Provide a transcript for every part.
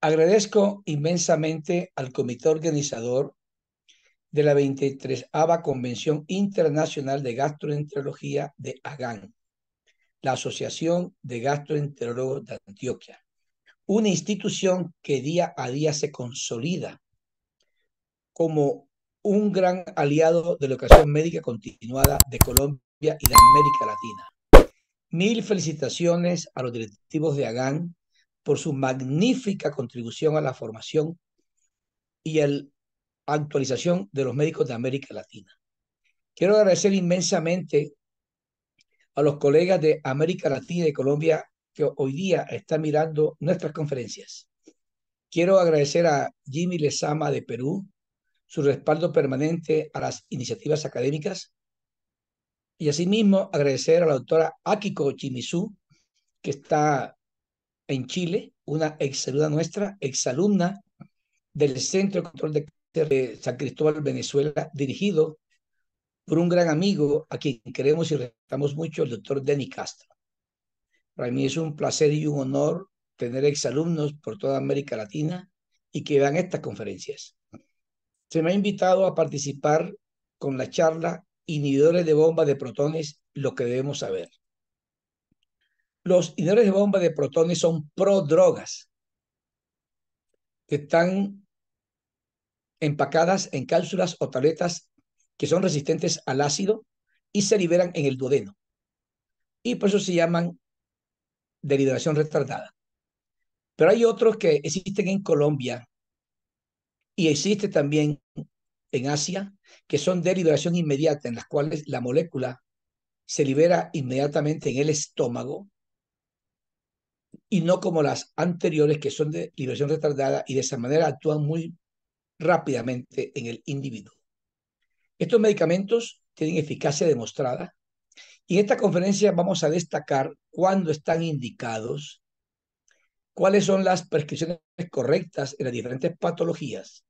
Agradezco inmensamente al comité organizador de la 23 Convención Internacional de Gastroenterología de AGAN, la Asociación de Gastroenterólogos de Antioquia, una institución que día a día se consolida como un gran aliado de la educación médica continuada de Colombia y de América Latina. Mil felicitaciones a los directivos de AGAN por su magnífica contribución a la formación y a la actualización de los médicos de América Latina. Quiero agradecer inmensamente a los colegas de América Latina y Colombia que hoy día están mirando nuestras conferencias. Quiero agradecer a Jimmy Lezama de Perú su respaldo permanente a las iniciativas académicas y asimismo agradecer a la doctora Akiko Chimizu, que está en Chile, una exalumna nuestra, exalumna del Centro de Control de de San Cristóbal, Venezuela, dirigido por un gran amigo a quien queremos y respetamos mucho, el doctor Denny Castro. Para mí es un placer y un honor tener exalumnos por toda América Latina y que vean estas conferencias. Se me ha invitado a participar con la charla Inhibidores de bombas de protones, lo que debemos saber. Los inhibidores de bomba de protones son prodrogas que están empacadas en cápsulas o tabletas que son resistentes al ácido y se liberan en el duodeno. Y por eso se llaman de liberación retardada. Pero hay otros que existen en Colombia y existe también en Asia, que son de liberación inmediata, en las cuales la molécula se libera inmediatamente en el estómago y no como las anteriores que son de liberación retardada y de esa manera actúan muy rápidamente en el individuo. Estos medicamentos tienen eficacia demostrada y en esta conferencia vamos a destacar cuándo están indicados, cuáles son las prescripciones correctas en las diferentes patologías.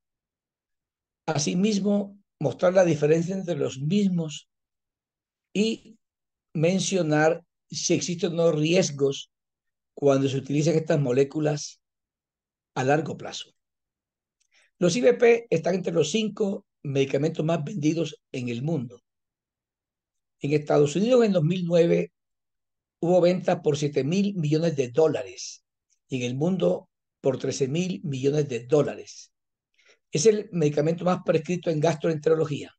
Asimismo, mostrar la diferencia entre los mismos y mencionar si existen o no riesgos cuando se utilizan estas moléculas a largo plazo. Los IBP están entre los cinco medicamentos más vendidos en el mundo. En Estados Unidos en 2009 hubo ventas por 7 mil millones de dólares y en el mundo por 13 mil millones de dólares. Es el medicamento más prescrito en gastroenterología.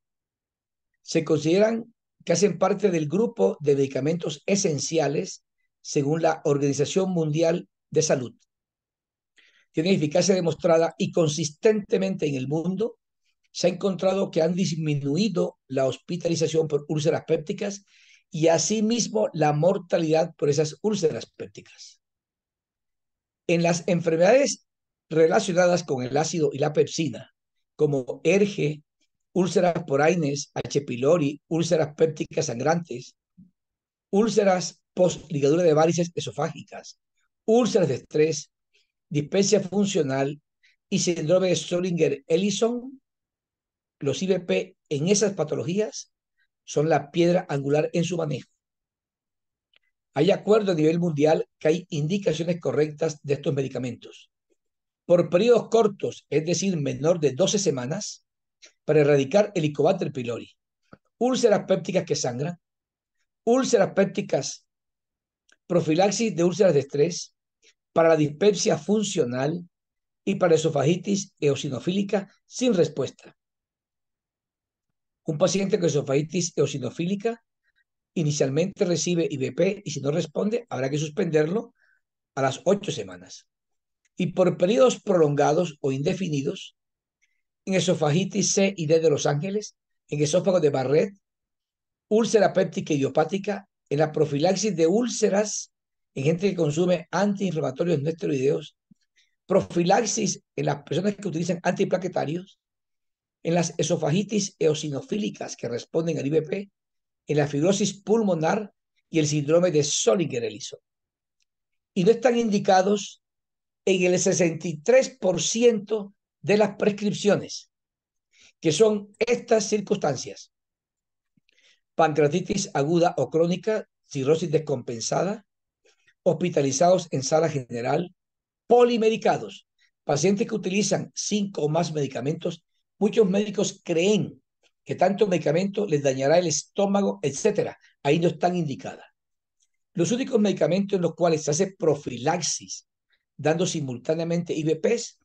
Se consideran que hacen parte del grupo de medicamentos esenciales según la Organización Mundial de Salud. Tiene eficacia demostrada y consistentemente en el mundo se ha encontrado que han disminuido la hospitalización por úlceras pépticas y asimismo la mortalidad por esas úlceras pépticas. En las enfermedades relacionadas con el ácido y la pepsina, como ERGE, úlceras por AINES, H. pylori, úlceras pépticas sangrantes, úlceras ligadura de varices esofágicas, úlceras de estrés, dispepsia funcional y síndrome de solinger ellison los IBP en esas patologías son la piedra angular en su manejo. Hay acuerdo a nivel mundial que hay indicaciones correctas de estos medicamentos. Por periodos cortos, es decir, menor de 12 semanas, para erradicar Helicobacter pylori, úlceras pépticas que sangran, úlceras pépticas profilaxis de úlceras de estrés, para la dispepsia funcional y para esofagitis eosinofílica sin respuesta. Un paciente con esofagitis eosinofílica inicialmente recibe IBP y si no responde habrá que suspenderlo a las ocho semanas. Y por periodos prolongados o indefinidos, en esofagitis C y D de Los Ángeles, en esófago de Barrett, úlcera péptica idiopática en la profilaxis de úlceras en gente que consume antiinflamatorios no esteroideos, profilaxis en las personas que utilizan antiplaquetarios, en las esofagitis eosinofílicas que responden al IBP, en la fibrosis pulmonar y el síndrome de Solinger-Ellison. Y no están indicados en el 63% de las prescripciones, que son estas circunstancias pancreatitis aguda o crónica, cirrosis descompensada, hospitalizados en sala general, polimedicados, pacientes que utilizan cinco o más medicamentos, muchos médicos creen que tanto medicamento les dañará el estómago, etcétera. Ahí no están indicadas. Los únicos medicamentos en los cuales se hace profilaxis, dando simultáneamente IBPs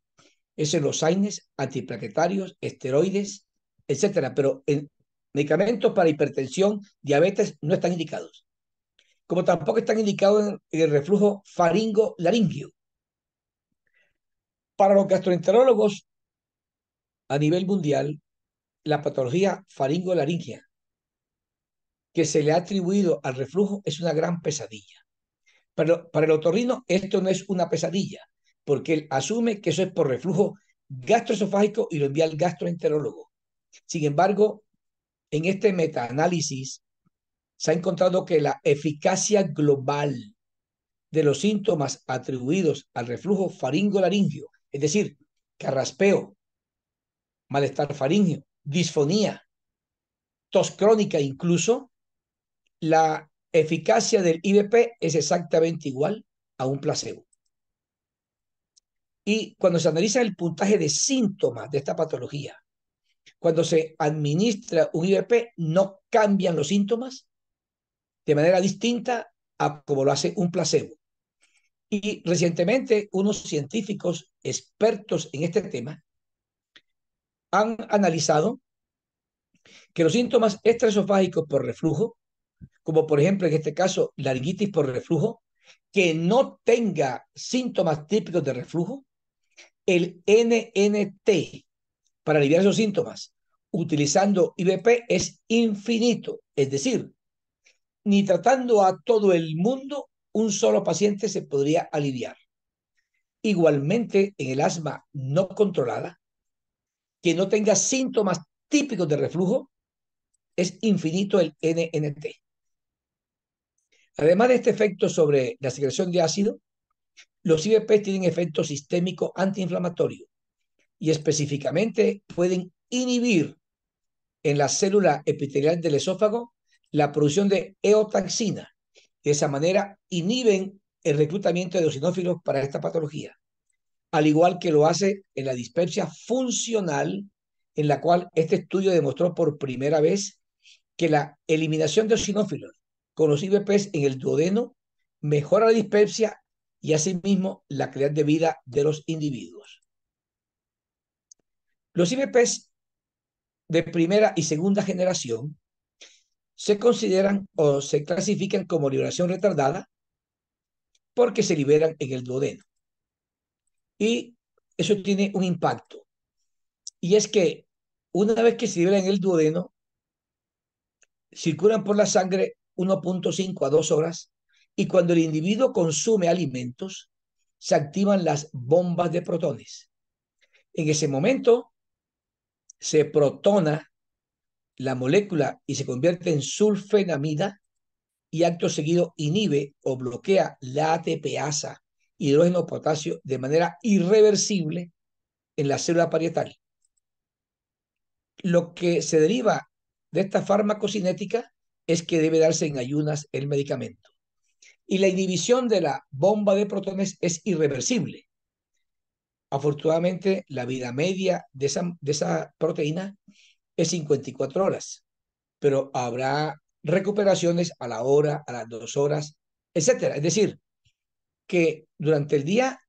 es en los AINES, antiplaquetarios, esteroides, etcétera. Pero en, medicamentos para hipertensión, diabetes no están indicados. Como tampoco están indicados en, el reflujo faringo-laringio. Para los gastroenterólogos a nivel mundial, la patología faringo-laringia que se le ha atribuido al reflujo es una gran pesadilla. Pero para el otorrino esto no es una pesadilla, porque él asume que eso es por reflujo gastroesofágico y lo envía al gastroenterólogo. Sin embargo, en este metaanálisis se ha encontrado que la eficacia global de los síntomas atribuidos al reflujo faringolaringio, es decir, carraspeo, malestar faringio, disfonía, tos crónica incluso, la eficacia del IBP es exactamente igual a un placebo. Y cuando se analiza el puntaje de síntomas de esta patología, cuando se administra un IVP no cambian los síntomas de manera distinta a como lo hace un placebo. Y recientemente unos científicos expertos en este tema han analizado que los síntomas estresofágicos por reflujo, como por ejemplo en este caso laringitis por reflujo, que no tenga síntomas típicos de reflujo, el NNT, para aliviar esos síntomas utilizando IBP es infinito, es decir, ni tratando a todo el mundo, un solo paciente se podría aliviar. Igualmente, en el asma no controlada, que no tenga síntomas típicos de reflujo, es infinito el NNT. Además de este efecto sobre la secreción de ácido, los IBP tienen efecto sistémico antiinflamatorio y específicamente pueden inhibir en la célula epitelial del esófago la producción de eotaxina. De esa manera inhiben el reclutamiento de eosinófilos para esta patología, al igual que lo hace en la dispepsia funcional, en la cual este estudio demostró por primera vez que la eliminación de eosinófilos con los IBPs en el duodeno mejora la dispepsia y asimismo la calidad de vida de los individuos. Los IBPs de primera y segunda generación se consideran o se clasifican como liberación retardada porque se liberan en el duodeno. Y eso tiene un impacto. Y es que una vez que se liberan en el duodeno, circulan por la sangre 1.5 a 2 horas y cuando el individuo consume alimentos, se activan las bombas de protones. En ese momento, se protona la molécula y se convierte en sulfenamida y acto seguido inhibe o bloquea la ATPasa hidrógeno potasio de manera irreversible en la célula parietal. Lo que se deriva de esta farmacocinética es que debe darse en ayunas el medicamento. Y la inhibición de la bomba de protones es irreversible. Afortunadamente, la vida media de esa, de esa proteína es 54 horas, pero habrá recuperaciones a la hora, a las dos horas, etcétera. Es decir, que durante el día,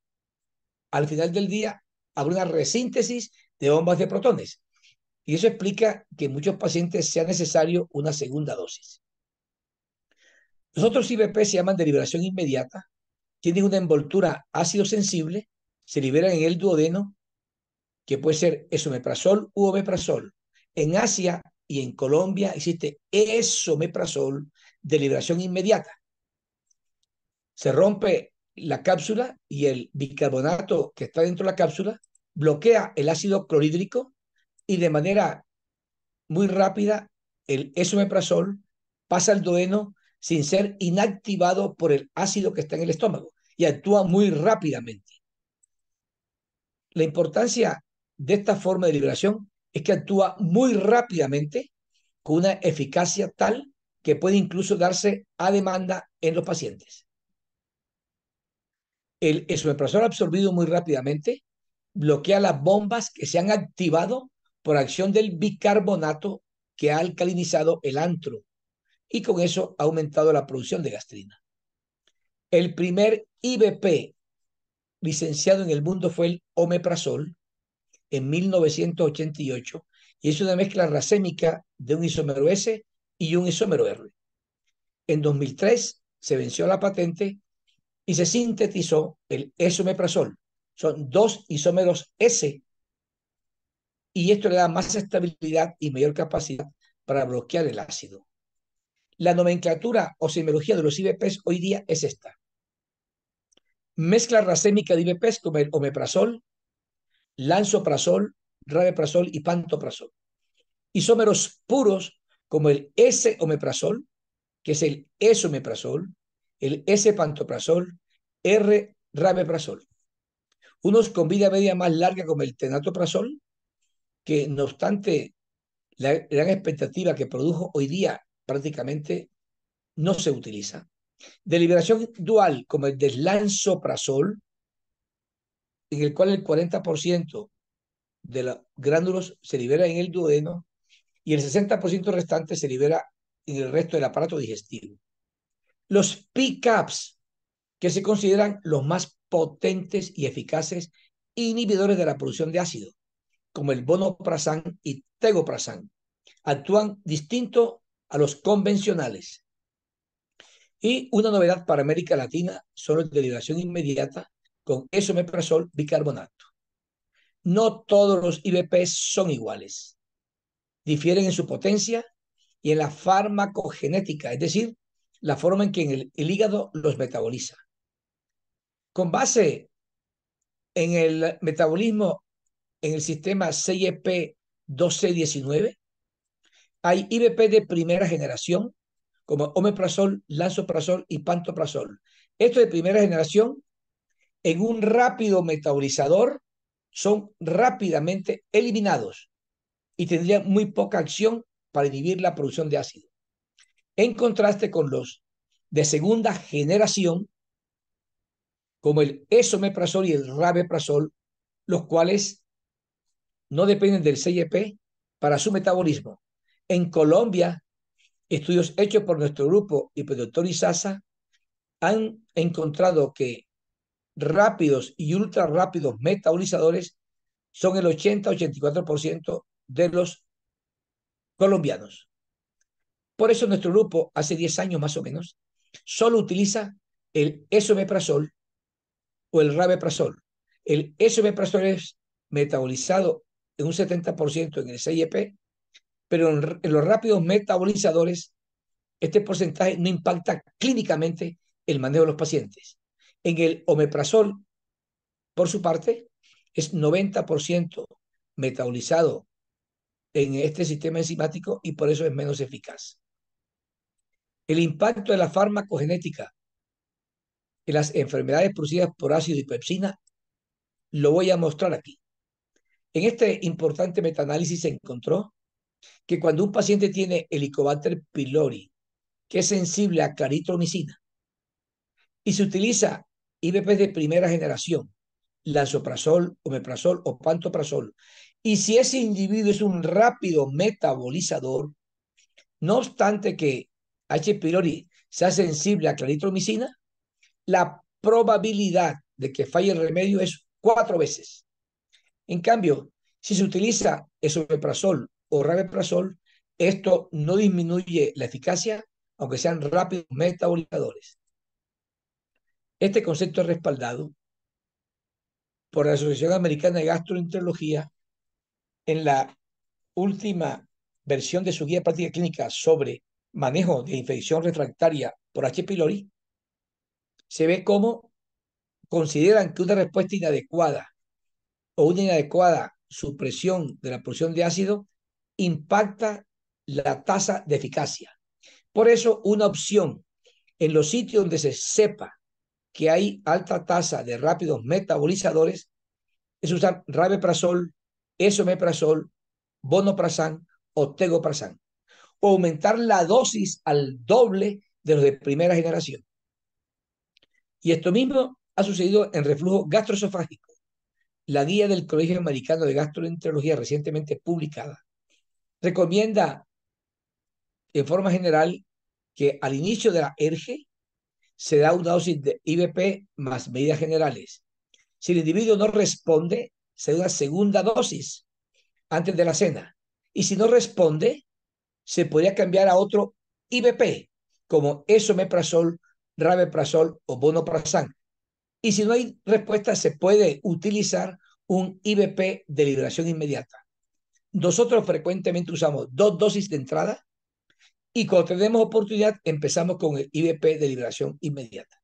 al final del día, habrá una resíntesis de bombas de protones. Y eso explica que en muchos pacientes sea necesario una segunda dosis. Los otros IBP se llaman de liberación inmediata, tienen una envoltura ácido sensible se liberan en el duodeno, que puede ser esomeprazol u omeprazol. En Asia y en Colombia existe esomeprazol de liberación inmediata. Se rompe la cápsula y el bicarbonato que está dentro de la cápsula bloquea el ácido clorhídrico y de manera muy rápida el esomeprazol pasa al duodeno sin ser inactivado por el ácido que está en el estómago y actúa muy rápidamente. La importancia de esta forma de liberación es que actúa muy rápidamente con una eficacia tal que puede incluso darse a demanda en los pacientes. El esomeprazol absorbido muy rápidamente bloquea las bombas que se han activado por acción del bicarbonato que ha alcalinizado el antro y con eso ha aumentado la producción de gastrina. El primer IBP licenciado en el mundo fue el omeprazol en 1988 y es una mezcla racémica de un isómero S y un isómero R. En 2003 se venció la patente y se sintetizó el esomeprazol. Son dos isómeros S y esto le da más estabilidad y mayor capacidad para bloquear el ácido. La nomenclatura o simbología de los IBPs hoy día es esta mezcla racémica de IBPs como el omeprazol, lanzoprazol, rabeprazol y pantoprazol. Isómeros puros como el S-omeprazol, que es el S-omeprazol, el S-pantoprazol, R-rabeprazol. Unos con vida media más larga como el tenatoprazol, que no obstante la gran expectativa que produjo hoy día prácticamente no se utiliza de liberación dual como el deslanzoprasol, en el cual el 40% de los gránulos se libera en el duodeno y el 60% restante se libera en el resto del aparato digestivo. Los pickups, que se consideran los más potentes y eficaces inhibidores de la producción de ácido, como el bonoprazán y tegoprazán, actúan distinto a los convencionales y una novedad para América Latina solo de derivación inmediata con esomeprazol bicarbonato. No todos los IBPs son iguales. Difieren en su potencia y en la farmacogenética, es decir, la forma en que el, hígado los metaboliza. Con base en el metabolismo en el sistema CIEP 1219, hay IBP de primera generación como omeprazol, lansoprazol y pantoprazol. Estos de primera generación, en un rápido metabolizador, son rápidamente eliminados y tendrían muy poca acción para inhibir la producción de ácido. En contraste con los de segunda generación, como el esomeprazol y el rabeprazol, los cuales no dependen del CIP para su metabolismo. En Colombia Estudios hechos por nuestro grupo y por el doctor han encontrado que rápidos y ultra rápidos metabolizadores son el 80-84% de los colombianos. Por eso nuestro grupo, hace 10 años más o menos, solo utiliza el esomeprazol o el rabeprazol. El esomeprazol es metabolizado en un 70% en el CYP pero en, los rápidos metabolizadores, este porcentaje no impacta clínicamente el manejo de los pacientes. En el omeprazol, por su parte, es 90% metabolizado en este sistema enzimático y por eso es menos eficaz. El impacto de la farmacogenética en las enfermedades producidas por ácido y pepsina lo voy a mostrar aquí. En este importante metaanálisis se encontró que cuando un paciente tiene Helicobacter pylori, que es sensible a claritromicina, y se utiliza IBP de primera generación, lanzoprasol, omeprazol o pantoprazol, y si ese individuo es un rápido metabolizador, no obstante que H. pylori sea sensible a claritromicina, la probabilidad de que falle el remedio es cuatro veces. En cambio, si se utiliza esomeprazol o rabeprazol, esto no disminuye la eficacia, aunque sean rápidos metabolizadores. Este concepto es respaldado por la Asociación Americana de Gastroenterología en la última versión de su guía de práctica clínica sobre manejo de infección refractaria por H. pylori, se ve cómo consideran que una respuesta inadecuada o una inadecuada supresión de la porción de ácido impacta la tasa de eficacia. Por eso, una opción en los sitios donde se sepa que hay alta tasa de rápidos metabolizadores es usar rabeprazol, esomeprazol, Bonoprasan o Tegoprasan O aumentar la dosis al doble de los de primera generación. Y esto mismo ha sucedido en reflujo gastroesofágico. La guía del Colegio Americano de Gastroenterología recientemente publicada recomienda en forma general que al inicio de la ERGE se da una dosis de IVP más medidas generales. Si el individuo no responde, se da una segunda dosis antes de la cena. Y si no responde, se podría cambiar a otro IVP, como esomeprazol, rabeprazol o bonoprazan. Y si no hay respuesta, se puede utilizar un IVP de liberación inmediata. Nosotros frecuentemente usamos dos dosis de entrada y cuando tenemos oportunidad empezamos con el IVP de liberación inmediata.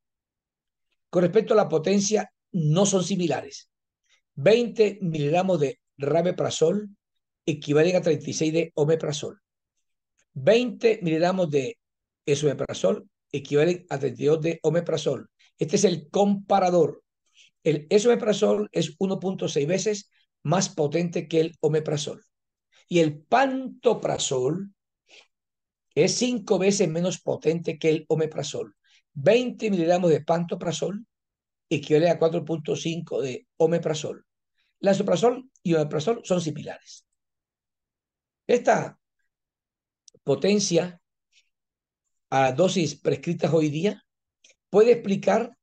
Con respecto a la potencia, no son similares. 20 miligramos de rabeprazol equivalen a 36 de omeprazol. 20 miligramos de esomeprazol equivalen a 32 de omeprazol. Este es el comparador. El esomeprazol es 1.6 veces más potente que el omeprazol. Y el pantoprazol es cinco veces menos potente que el omeprazol. 20 miligramos de pantoprazol equivale a 4.5 de omeprazol. suprazol y omeprazol son similares. Esta potencia a dosis prescritas hoy día puede explicar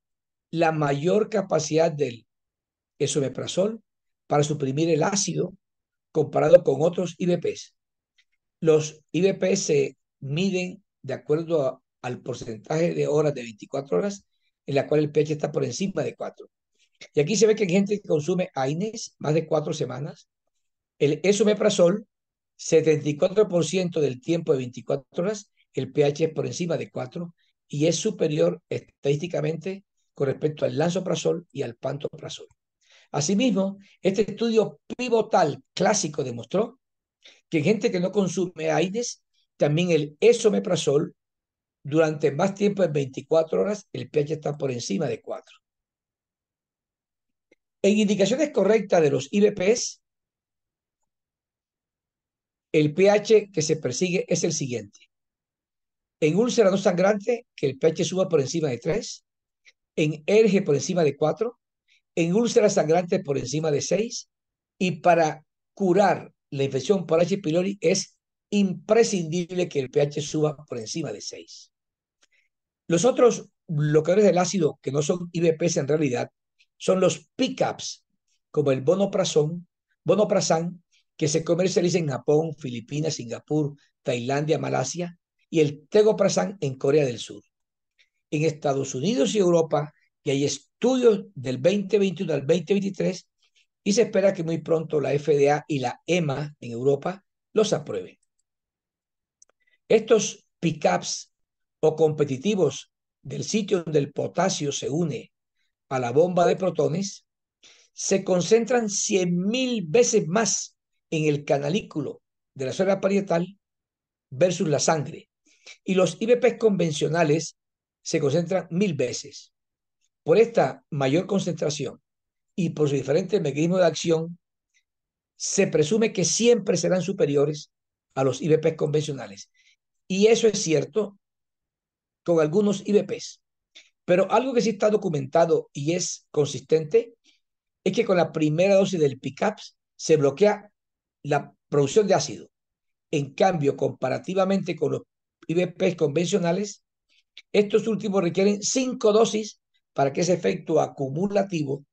la mayor capacidad del esomeprazol para suprimir el ácido comparado con otros IBPs. Los IBPs se miden de acuerdo al porcentaje de horas de 24 horas en la cual el pH está por encima de 4. Y aquí se ve que hay gente que consume AINES más de 4 semanas. El esomeprazol, 74% del tiempo de 24 horas, el pH es por encima de 4 y es superior estadísticamente con respecto al LANSOPRAZOL y al pantoprazol. Asimismo, este estudio pivotal clásico demostró que en gente que no consume AIDS, e también el esomeprazol, durante más tiempo en 24 horas, el pH está por encima de 4. En indicaciones correctas de los IBPs, el pH que se persigue es el siguiente. En úlceras no sangrante, que el pH suba por encima de 3. En erge por encima de 4 en úlceras sangrantes por encima de 6 y para curar la infección por H. pylori es imprescindible que el pH suba por encima de 6. Los otros bloqueadores del ácido que no son IBPs en realidad son los pickups, como el bonoprazón, prazan, que se comercializa en Japón, Filipinas, Singapur, Tailandia, Malasia, y el tegoprazan en Corea del Sur. En Estados Unidos y Europa y hay estudios del 2021 al 2023 y se espera que muy pronto la FDA y la EMA en Europa los aprueben. Estos pickups o competitivos del sitio donde el potasio se une a la bomba de protones se concentran 100.000 veces más en el canalículo de la suela parietal versus la sangre. Y los IBPs convencionales se concentran mil veces. Por esta mayor concentración y por su diferente mecanismo de acción, se presume que siempre serán superiores a los IBPs convencionales. Y eso es cierto con algunos IBPs. Pero algo que sí está documentado y es consistente es que con la primera dosis del PICAPS se bloquea la producción de ácido. En cambio, comparativamente con los IBPs convencionales, estos últimos requieren cinco dosis para que ese efecto acumulativo,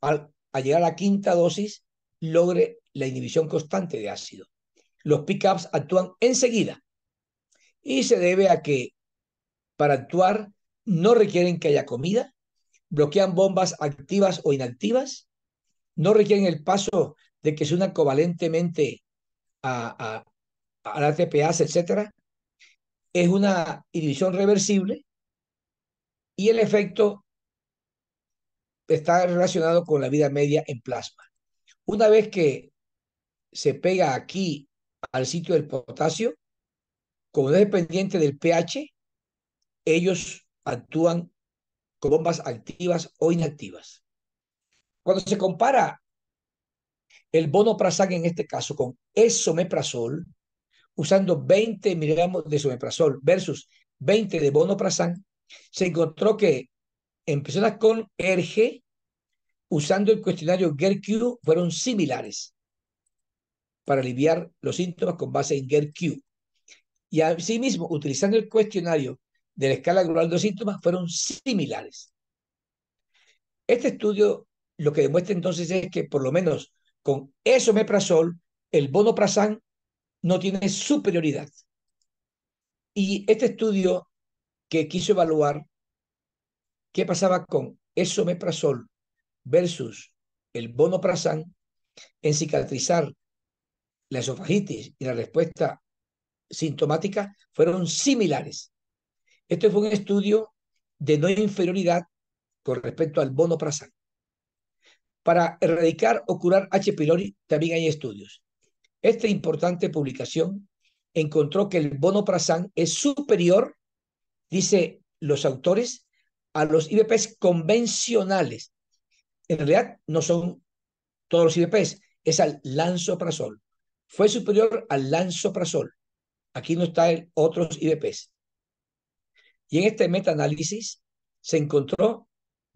al, llegar a la quinta dosis, logre la inhibición constante de ácido. Los pickups actúan enseguida y se debe a que para actuar no requieren que haya comida, bloquean bombas activas o inactivas, no requieren el paso de que se unan covalentemente a, a, la TPAs, etc. Es una inhibición reversible y el efecto está relacionado con la vida media en plasma. Una vez que se pega aquí al sitio del potasio, como no es dependiente del pH, ellos actúan con bombas activas o inactivas. Cuando se compara el bonoprasán en este caso con esomeprazol, usando 20 miligramos de esomeprazol versus 20 de prazan, se encontró que en con ERG, usando el cuestionario GERQ, fueron similares para aliviar los síntomas con base en GERQ. Y asimismo, utilizando el cuestionario de la escala global de síntomas, fueron similares. Este estudio lo que demuestra entonces es que por lo menos con eso meprazol, el bonoprazán no tiene superioridad. Y este estudio que quiso evaluar ¿Qué pasaba con esomeprazol versus el bonoprasán en cicatrizar la esofagitis y la respuesta sintomática fueron similares. Este fue un estudio de no inferioridad con respecto al bonoprasán. Para erradicar o curar H. pylori también hay estudios. Esta importante publicación encontró que el bonoprasán es superior, dice los autores, a los IBPs convencionales. En realidad no son todos los IBPs es al lansoprazol. Fue superior al lansoprazol. Aquí no está el otros IBPs Y en este metaanálisis se encontró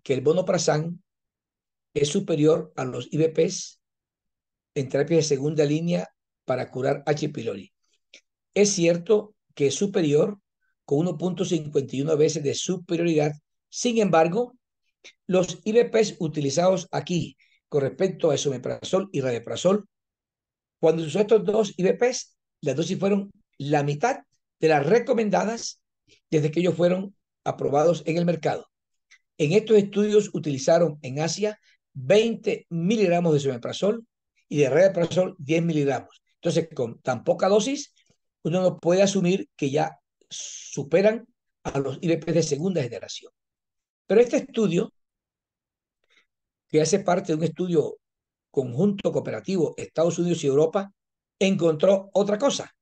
que el bonoprazán es superior a los IBPs en terapia de segunda línea para curar H. pylori. Es cierto que es superior con 1.51 veces de superioridad sin embargo, los IBPs utilizados aquí con respecto a esomeprazol y rabeprazol, cuando se usó estos dos IBPs, las dosis fueron la mitad de las recomendadas desde que ellos fueron aprobados en el mercado. En estos estudios utilizaron en Asia 20 miligramos de esomeprazol y de rabeprazol 10 miligramos. Entonces, con tan poca dosis, uno no puede asumir que ya superan a los IBPs de segunda generación. Pero este estudio, que hace parte de un estudio conjunto cooperativo Estados Unidos y Europa, encontró otra cosa.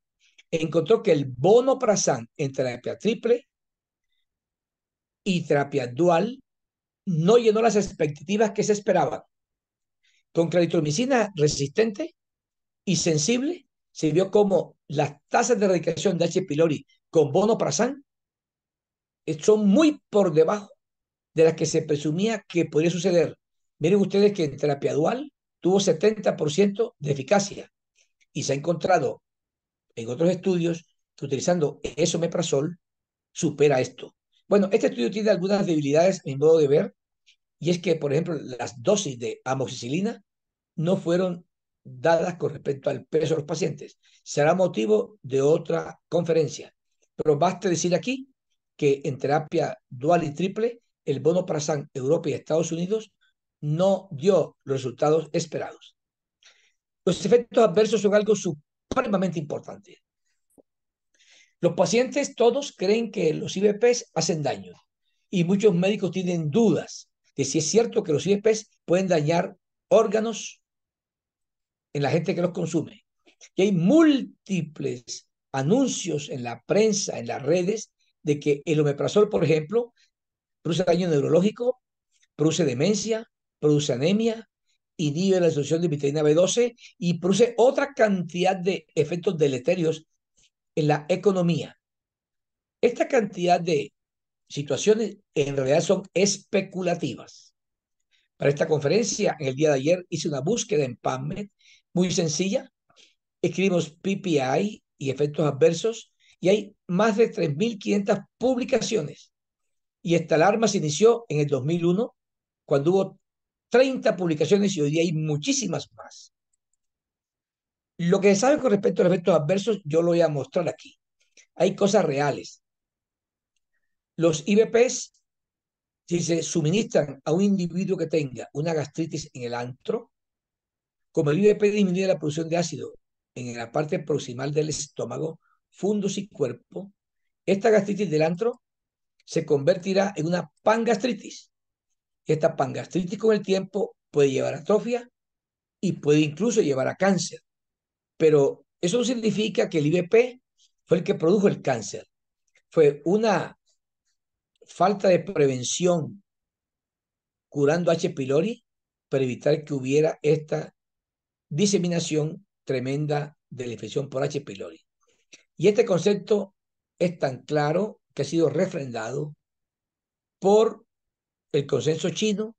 Encontró que el bono entre en terapia triple y terapia dual no llenó las expectativas que se esperaban. Con claritromicina resistente y sensible, se vio como las tasas de erradicación de H. pylori con bono pra-san son muy por debajo de las que se presumía que podría suceder. Miren ustedes que en terapia dual tuvo 70% de eficacia y se ha encontrado en otros estudios que utilizando esomeprazol supera esto. Bueno, este estudio tiene algunas debilidades en modo de ver y es que, por ejemplo, las dosis de amoxicilina no fueron dadas con respecto al peso de los pacientes. Será motivo de otra conferencia. Pero basta decir aquí que en terapia dual y triple el bono para San Europa y Estados Unidos no dio los resultados esperados. Los efectos adversos son algo supremamente importante. Los pacientes todos creen que los IVPs hacen daño y muchos médicos tienen dudas de si es cierto que los IVPs pueden dañar órganos en la gente que los consume. Y hay múltiples anuncios en la prensa, en las redes, de que el omeprazol, por ejemplo, produce daño neurológico, produce demencia, produce anemia, inhibe la absorción de vitamina B12 y produce otra cantidad de efectos deleterios en la economía. Esta cantidad de situaciones en realidad son especulativas. Para esta conferencia, en el día de ayer hice una búsqueda en PubMed muy sencilla. Escribimos PPI y efectos adversos y hay más de 3.500 publicaciones y esta alarma se inició en el 2001, cuando hubo 30 publicaciones y hoy día hay muchísimas más. Lo que se sabe con respecto a los efectos adversos, yo lo voy a mostrar aquí. Hay cosas reales. Los IBPs si se suministran a un individuo que tenga una gastritis en el antro, como el IBP disminuye la producción de ácido en la parte proximal del estómago, fundos y cuerpo, esta gastritis del antro se convertirá en una pangastritis. Esta pangastritis con el tiempo puede llevar a atrofia y puede incluso llevar a cáncer. Pero eso no significa que el IBP fue el que produjo el cáncer. Fue una falta de prevención curando H. pylori para evitar que hubiera esta diseminación tremenda de la infección por H. pylori. Y este concepto es tan claro que ha sido refrendado por el consenso chino,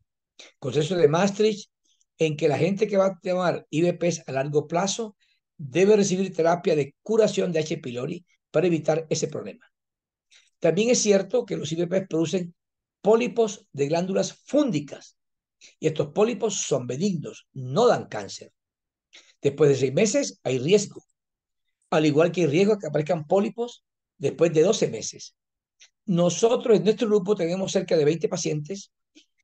consenso de Maastricht, en que la gente que va a tomar IVPs a largo plazo debe recibir terapia de curación de H. pylori para evitar ese problema. También es cierto que los IVPs producen pólipos de glándulas fúndicas y estos pólipos son benignos, no dan cáncer. Después de seis meses hay riesgo, al igual que hay riesgo que aparezcan pólipos después de 12 meses. Nosotros en nuestro grupo tenemos cerca de 20 pacientes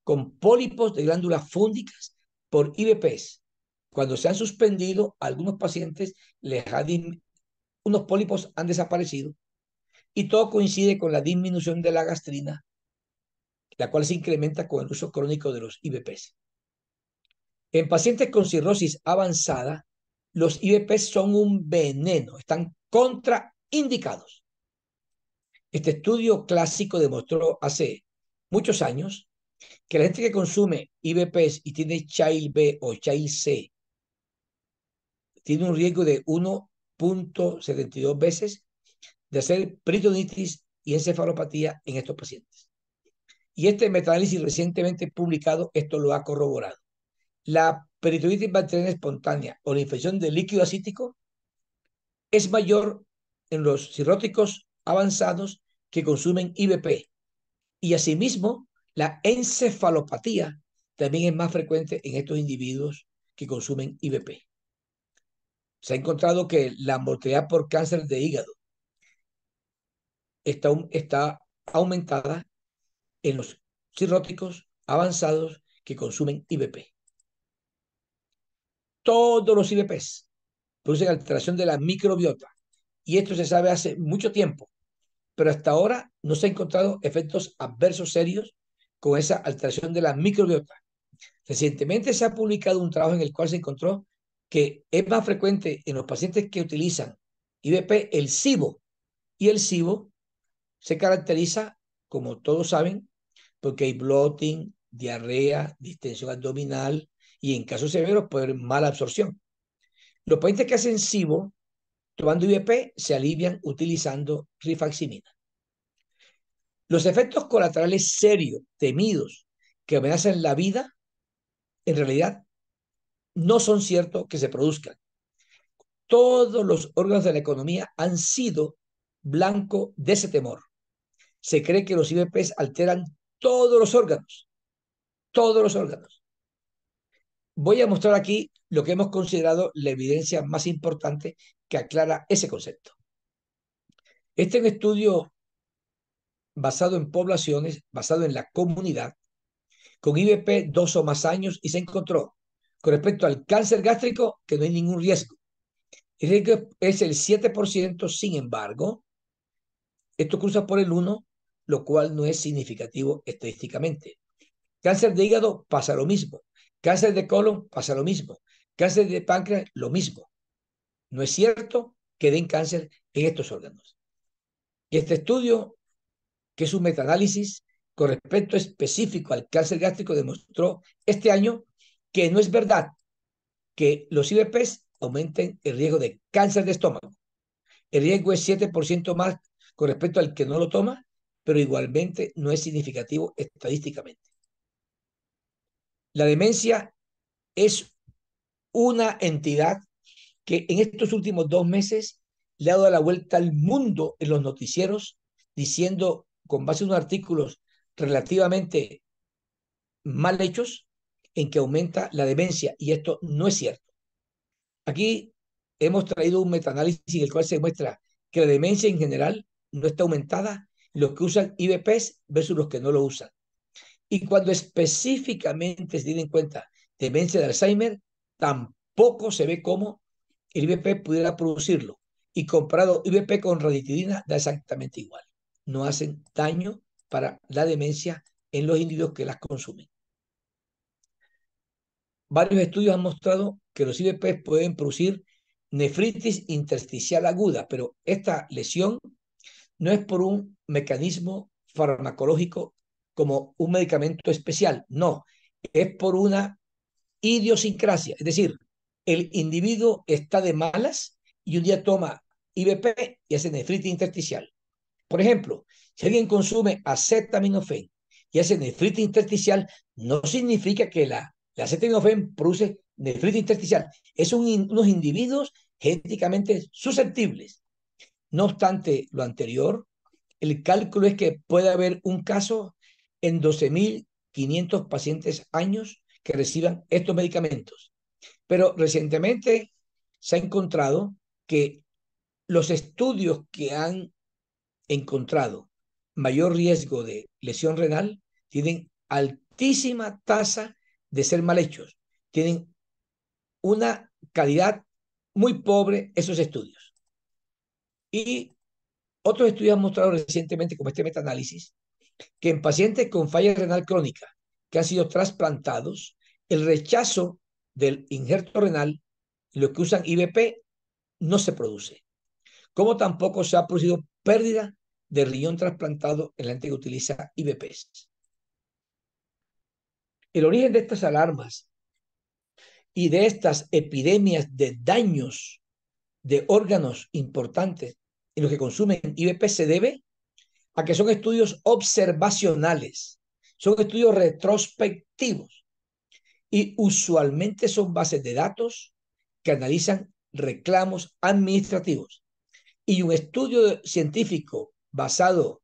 con pólipos de glándulas fúndicas por IBPs. Cuando se han suspendido, algunos pacientes les unos pólipos han desaparecido y todo coincide con la disminución de la gastrina, la cual se incrementa con el uso crónico de los IBPs. En pacientes con cirrosis avanzada, los IBPs son un veneno, están contraindicados. Este estudio clásico demostró hace muchos años que la gente que consume IBPs y tiene Child B o Child C tiene un riesgo de 1.72 veces de hacer peritonitis y encefalopatía en estos pacientes. Y este metaanálisis recientemente publicado esto lo ha corroborado. La peritonitis bacteriana espontánea o la infección de líquido acítico es mayor en los cirróticos avanzados que consumen IBP. Y asimismo, la encefalopatía también es más frecuente en estos individuos que consumen IBP. Se ha encontrado que la mortalidad por cáncer de hígado está, está aumentada en los cirróticos avanzados que consumen IBP. Todos los IBPs producen alteración de la microbiota y esto se sabe hace mucho tiempo, pero hasta ahora no se han encontrado efectos adversos serios con esa alteración de la microbiota. Recientemente se ha publicado un trabajo en el cual se encontró que es más frecuente en los pacientes que utilizan IBP el SIBO. Y el SIBO se caracteriza, como todos saben, porque hay bloating, diarrea, distensión abdominal y en casos severos por haber mala absorción. Los pacientes que hacen SIBO tomando IVP se alivian utilizando rifaximina. Los efectos colaterales serios, temidos, que amenazan la vida, en realidad no son ciertos que se produzcan. Todos los órganos de la economía han sido blanco de ese temor. Se cree que los IVPs alteran todos los órganos, todos los órganos. Voy a mostrar aquí lo que hemos considerado la evidencia más importante que aclara ese concepto. Este es un estudio basado en poblaciones, basado en la comunidad, con IBP dos o más años y se encontró con respecto al cáncer gástrico que no hay ningún riesgo. El riesgo es el 7%, sin embargo, esto cruza por el 1, lo cual no es significativo estadísticamente. Cáncer de hígado pasa lo mismo. Cáncer de colon pasa lo mismo. Cáncer de páncreas, lo mismo no es cierto que den cáncer en estos órganos. Y este estudio, que es un metaanálisis con respecto específico al cáncer gástrico, demostró este año que no es verdad que los IVPs aumenten el riesgo de cáncer de estómago. El riesgo es 7% más con respecto al que no lo toma, pero igualmente no es significativo estadísticamente. La demencia es una entidad que en estos últimos dos meses le ha dado la vuelta al mundo en los noticieros, diciendo con base en unos artículos relativamente mal hechos, en que aumenta la demencia, y esto no es cierto. Aquí hemos traído un metaanálisis en el cual se muestra que la demencia en general no está aumentada, los que usan IBPs versus los que no lo usan. Y cuando específicamente se tiene en cuenta demencia de Alzheimer, tampoco se ve cómo el IBP pudiera producirlo y comparado IBP con raditidina da exactamente igual. No hacen daño para la demencia en los individuos que las consumen. Varios estudios han mostrado que los IBP pueden producir nefritis intersticial aguda, pero esta lesión no es por un mecanismo farmacológico como un medicamento especial, no, es por una idiosincrasia, es decir, el individuo está de malas y un día toma IBP y hace nefritis intersticial. Por ejemplo, si alguien consume acetaminofén y hace nefritis intersticial, no significa que la, la acetaminofén produce nefritis intersticial. Es un, unos individuos genéticamente susceptibles. No obstante lo anterior, el cálculo es que puede haber un caso en 12.500 pacientes años que reciban estos medicamentos. Pero recientemente se ha encontrado que los estudios que han encontrado mayor riesgo de lesión renal tienen altísima tasa de ser mal hechos, tienen una calidad muy pobre esos estudios. Y otros estudios han mostrado recientemente, como este metaanálisis, que en pacientes con falla renal crónica que han sido trasplantados, el rechazo del injerto renal, los que usan IVP, no se produce. Como tampoco se ha producido pérdida de riñón trasplantado en la gente que utiliza IBP. El origen de estas alarmas y de estas epidemias de daños de órganos importantes en los que consumen IVP se debe a que son estudios observacionales, son estudios retrospectivos y usualmente son bases de datos que analizan reclamos administrativos. Y un estudio científico basado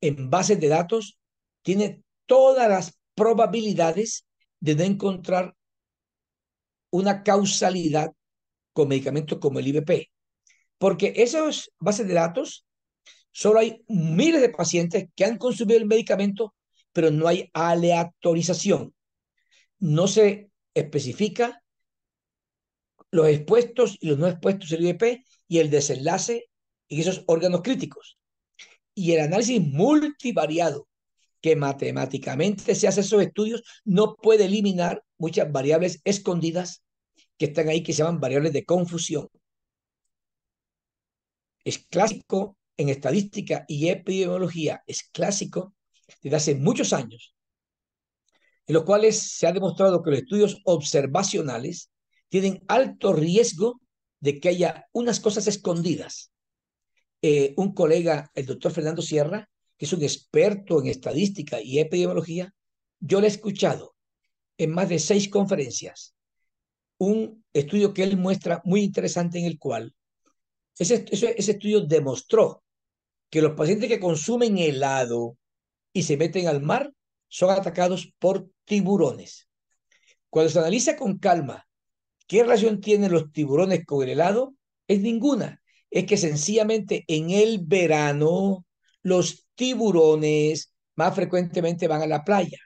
en bases de datos tiene todas las probabilidades de no encontrar una causalidad con medicamentos como el IBP. Porque esas bases de datos, solo hay miles de pacientes que han consumido el medicamento, pero no hay aleatorización no se especifica los expuestos y los no expuestos del IEP y el desenlace en esos órganos críticos. Y el análisis multivariado que matemáticamente se hace esos estudios no puede eliminar muchas variables escondidas que están ahí que se llaman variables de confusión. Es clásico en estadística y epidemiología, es clásico desde hace muchos años en los cuales se ha demostrado que los estudios observacionales tienen alto riesgo de que haya unas cosas escondidas. Eh, un colega, el doctor Fernando Sierra, que es un experto en estadística y epidemiología, yo le he escuchado en más de seis conferencias un estudio que él muestra muy interesante en el cual ese estudio demostró que los pacientes que consumen helado y se meten al mar son atacados por tiburones. Cuando se analiza con calma qué relación tienen los tiburones con el helado, es ninguna. Es que sencillamente en el verano los tiburones más frecuentemente van a la playa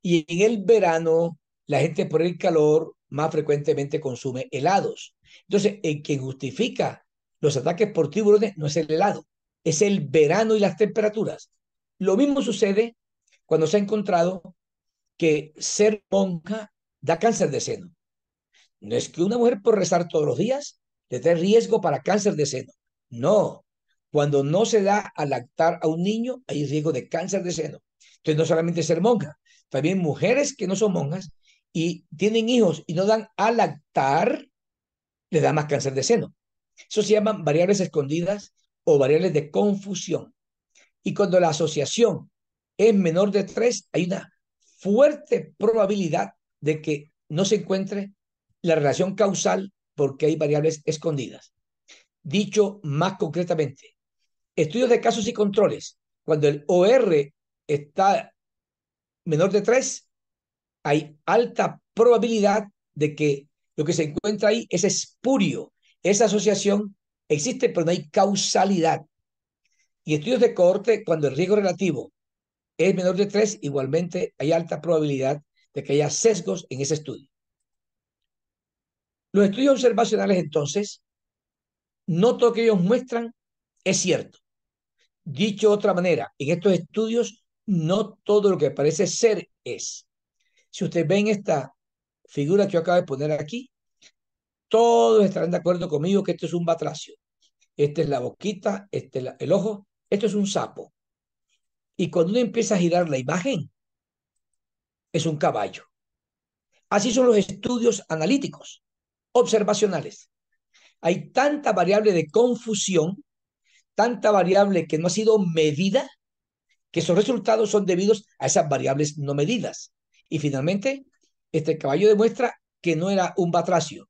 y en el verano la gente por el calor más frecuentemente consume helados. Entonces, el que justifica los ataques por tiburones no es el helado, es el verano y las temperaturas. Lo mismo sucede cuando se ha encontrado que ser monja da cáncer de seno. No es que una mujer por rezar todos los días le dé riesgo para cáncer de seno. No, cuando no se da a lactar a un niño, hay riesgo de cáncer de seno. Entonces no solamente ser monja, también mujeres que no son monjas y tienen hijos y no dan a lactar, le da más cáncer de seno. Eso se llaman variables escondidas o variables de confusión. Y cuando la asociación es menor de 3, hay una fuerte probabilidad de que no se encuentre la relación causal porque hay variables escondidas. Dicho más concretamente, estudios de casos y controles. Cuando el OR está menor de 3, hay alta probabilidad de que lo que se encuentra ahí es espurio. Esa asociación existe, pero no hay causalidad. Y estudios de cohorte, cuando el riesgo relativo es menor de 3, igualmente hay alta probabilidad de que haya sesgos en ese estudio. Los estudios observacionales, entonces, no todo lo que ellos muestran es cierto. Dicho de otra manera, en estos estudios no todo lo que parece ser es. Si ustedes ven esta figura que yo acabo de poner aquí, todos estarán de acuerdo conmigo que esto es un batracio. Esta es la boquita, este es el ojo, esto es un sapo. Y cuando uno empieza a girar la imagen, es un caballo. Así son los estudios analíticos, observacionales. Hay tanta variable de confusión, tanta variable que no ha sido medida, que esos resultados son debidos a esas variables no medidas. Y finalmente, este caballo demuestra que no era un batracio.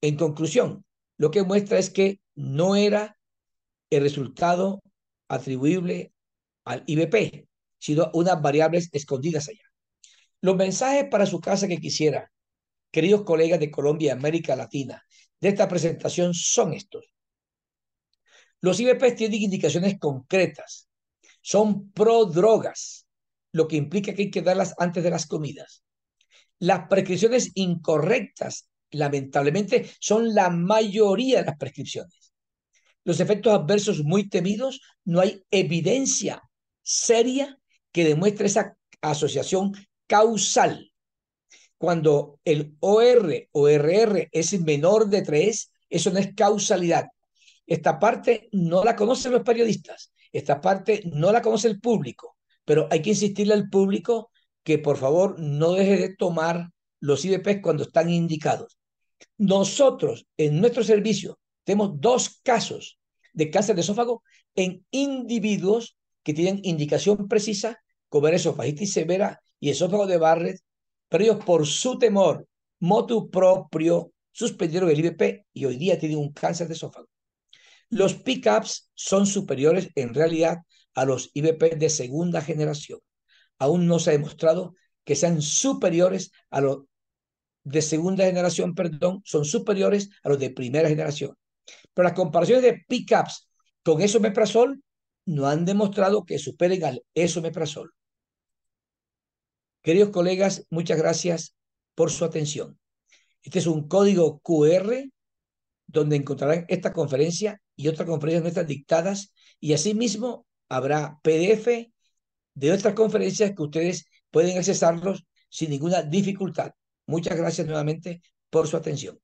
En conclusión, lo que muestra es que no era el resultado atribuible al IBP, sino unas variables escondidas allá. Los mensajes para su casa que quisiera, queridos colegas de Colombia y América Latina, de esta presentación son estos. Los IBPs tienen indicaciones concretas, son pro drogas, lo que implica que hay que darlas antes de las comidas. Las prescripciones incorrectas, lamentablemente, son la mayoría de las prescripciones. Los efectos adversos muy temidos, no hay evidencia seria que demuestre esa asociación causal. Cuando el OR o RR es menor de 3, eso no es causalidad. Esta parte no la conocen los periodistas, esta parte no la conoce el público, pero hay que insistirle al público que por favor no deje de tomar los IDPs cuando están indicados. Nosotros en nuestro servicio tenemos dos casos de cáncer de esófago en individuos que tienen indicación precisa comer esofagitis severa y esófago de Barrett, pero ellos por su temor, motu propio, suspendieron el IBP y hoy día tienen un cáncer de esófago. Los pickups son superiores en realidad a los IVP de segunda generación. Aún no se ha demostrado que sean superiores a los de segunda generación, perdón, son superiores a los de primera generación. Pero las comparaciones de pickups con esomeprazol no han demostrado que superen al esomeprazol. Queridos colegas, muchas gracias por su atención. Este es un código QR donde encontrarán esta conferencia y otras conferencias nuestras dictadas y asimismo habrá PDF de otras conferencias que ustedes pueden accesarlos sin ninguna dificultad. Muchas gracias nuevamente por su atención.